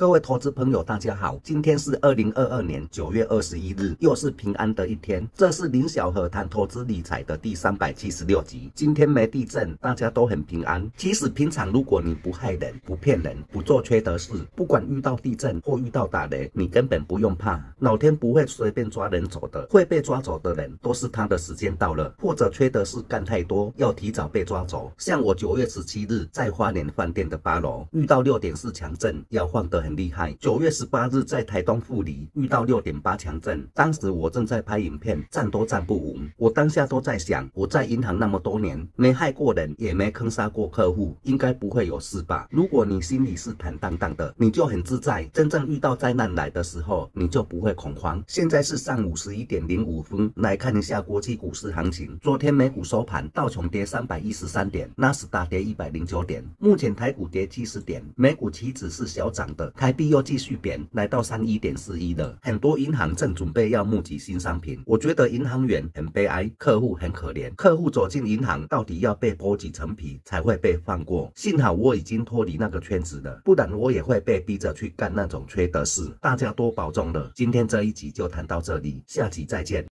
各位投资朋友，大家好，今天是二零二二年九月二十一日，又是平安的一天。这是林小河谈投资理财的第三百七十六集。今天没地震，大家都很平安。其实平常如果你不害人、不骗人、不做缺德事，不管遇到地震或遇到打雷，你根本不用怕，老天不会随便抓人走的。会被抓走的人，都是他的时间到了，或者缺德事干太多，要提早被抓走。像我九月十七日在花莲饭店的八楼，遇到六点四强震，要晃得很。很厉害。九月十八日在台东富里遇到六点八强震，当时我正在拍影片，站都站不稳。我当下都在想，我在银行那么多年，没害过人，也没坑杀过客户，应该不会有事吧？如果你心里是坦荡荡的，你就很自在。真正遇到灾难来的时候，你就不会恐慌。现在是上午十一点零五分，来看一下国际股市行情。昨天美股收盘，道琼跌三百一十三点，纳斯达跌一百零九点，目前台股跌七十点，美股期指是小涨的。台币又继续贬，来到三一点四一了。很多银行正准备要募集新商品，我觉得银行员很悲哀，客户很可怜。客户走进银行，到底要被剥几层皮才会被放过？幸好我已经脱离那个圈子了，不然我也会被逼着去干那种缺德事。大家多保重了。今天这一集就谈到这里，下集再见。